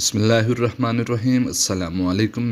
बसमीम अल्लाम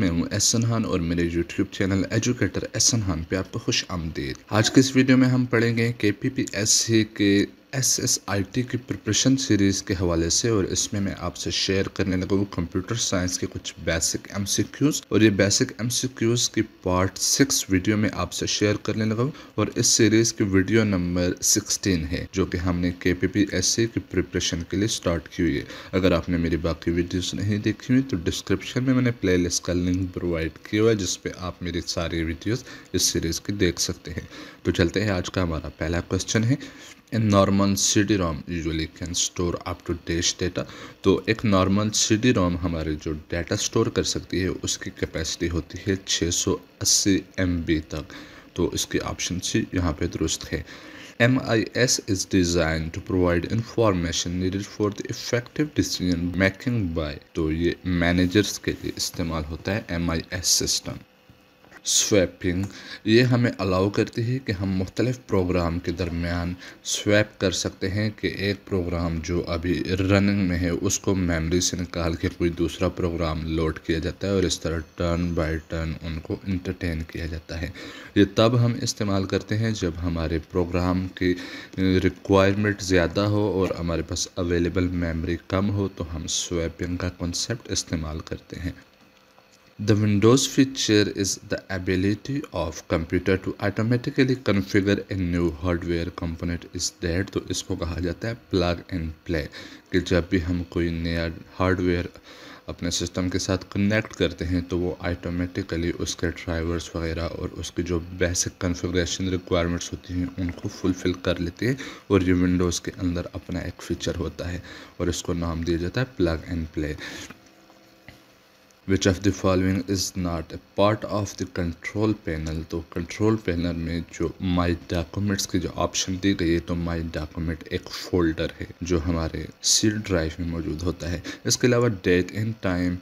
मैं हूं एहसन हान और मेरे यूट्यूब चैनल एजुकेटर एहसन हान पे आपको खुश आमदीद आज के इस वीडियो में हम पढ़ेंगे के पी पी एस सी के एस एस आई टी की प्रिपरेशन सीरीज़ के हवाले से और इसमें मैं आपसे शेयर करने लगा हूँ कंप्यूटर साइंस के कुछ बेसिक एम सी क्यूज़ और ये बेसिक एम सी क्यूज़ की पार्ट सिक्स वीडियो में आपसे शेयर करने लगा हूँ और इस सीरीज़ की वीडियो नंबर सिक्सटीन है जो कि हमने के पी पी एस सी की प्रिपरेशन के लिए स्टार्ट की हुई है अगर आपने मेरी बाकी वीडियोज़ नहीं देखी हुई तो डिस्क्रिप्शन में मैंने प्ले लिस्ट का लिंक प्रोवाइड किया हुआ है जिसपे आप मेरी सारी वीडियोज़ इस सीरीज़ की देख सकते हैं तो चलते हैं आज का हमारा पहला क्वेश्चन है a normal CD-ROM usually can store up to dash data तो एक normal CD-ROM हमारे जो data store कर सकती है उसकी capacity होती है 680 MB तक तो इसकी option सी यहाँ पे दुरुस्त है MIS is designed to provide information needed for the effective decision making by तो ये managers के लिए इस्तेमाल होता है MIS system स्वैपिंग ये हमें अलाउ करती है कि हम मुख्तलिफ़ प्रोग्राम के दरमियान स्वैप कर सकते हैं कि एक प्रोग्राम जो अभी रनिंग में है उसको मेमोरी से निकाल के कोई दूसरा प्रोग्राम लोड किया जाता है और इस तरह टर्न बाय टर्न उनको इंटरटेन किया जाता है ये तब हम इस्तेमाल करते हैं जब हमारे प्रोग्राम की रिक्वायरमेंट ज़्यादा हो और हमारे पास अवेलेबल मेमोरी कम हो तो हम स्वैपिंग का कॉन्सेप्ट इस्तेमाल करते हैं The Windows feature is the ability of computer to automatically configure a new hardware component is that तो इसको कहा जाता है प्लग एंड प्ले कि जब भी हम कोई नया हार्डवेयर अपने सिस्टम के साथ कनेक्ट करते हैं तो वो ऑटोमेटिकली उसके ड्राइवर्स वगैरह और उसके जो बेसिक कन्फिग्रेशन रिक्वायरमेंट्स होती हैं उनको फुलफ़िल कर लेते हैं और ये विंडोज़ के अंदर अपना एक फ़ीचर होता है और इसको नाम दिया जाता है plug and play which of the following is not a part of the control panel तो कंट्रोल पैनल में जो माई डॉक्यूमेंट्स की जो ऑप्शन दी गई है तो माई डॉक्यूमेंट एक फोल्डर है जो हमारे सी ड्राइव में मौजूद होता है इसके अलावा डेट एंड टाइम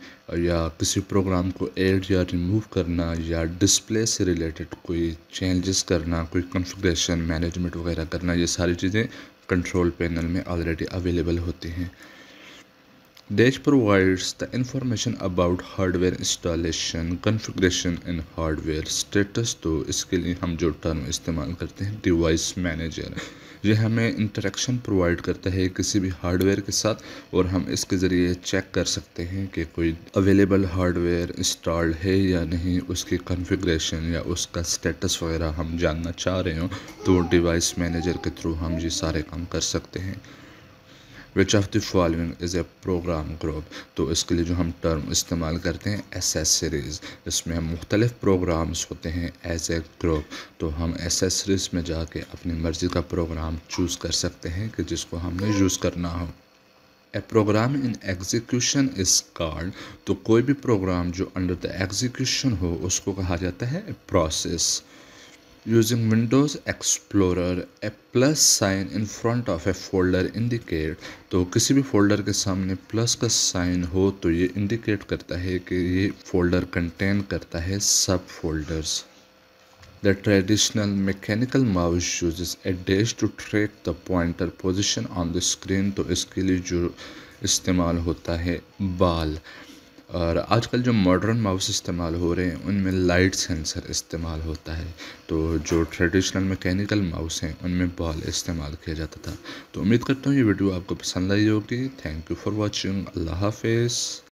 या किसी प्रोग्राम को एड या रिमूव करना या डिस्प्ले से रिलेटेड कोई चेंजेस करना कोई कॉन्फ़िगरेशन मैनेजमेंट वगैरह करना ये सारी चीज़ें कंट्रोल पैनल में ऑलरेडी अवेलेबल होती हैं Dash provides the information about hardware installation, configuration and hardware status तो इसके लिए हम जो टर्म इस्तेमाल करते हैं डिवाइस मैनेजर ये हमें इंटरेक्शन प्रोवाइड करता है किसी भी हार्डवेयर के साथ और हम इसके ज़रिए चेक कर सकते हैं कि कोई अवेलेबल हार्डवेयर इंस्टॉल्ड है या नहीं उसकी कॉन्फ़िगरेशन या उसका स्टेटस वगैरह हम जानना चाह रहे हो तो डिवाइस मैनेजर के थ्रू हम ये सारे काम कर सकते हैं which of the following is a program group तो इसके लिए जो हम टर्म इस्तेमाल करते हैं एसेसरीज़ इसमें हम मुख्तलिफ प्रोग्राम्स होते हैं एज ए ग्रुप तो हम एसेसरीज़ में जाके अपनी मर्ज़ी का प्रोग्राम चूज़ कर सकते हैं कि जिसको हमने यूज़ करना हो a program in execution is called तो कोई भी प्रोग्राम जो अंडर द एग्जीक्यूशन हो उसको कहा जाता है process Using Windows Explorer, a plus sign in front of a folder indicate तो किसी भी फोल्डर के सामने प्लस का साइन हो तो ये इंडिकेट करता है कि ये फोल्डर कंटेन करता है subfolders The traditional mechanical mouse uses a dash to track the pointer position on the screen तो इसके लिए जो इस्तेमाल होता है बाल और आजकल जो मॉडर्न माउस इस्तेमाल हो रहे हैं उनमें लाइट सेंसर इस्तेमाल होता है तो जो ट्रेडिशनल मैकेनिकल माउस हैं उनमें बॉल इस्तेमाल किया जाता था तो उम्मीद करता हूँ ये वीडियो आपको पसंद आई होगी थैंक यू फॉर वॉचिंग अल्लाह हाफिज़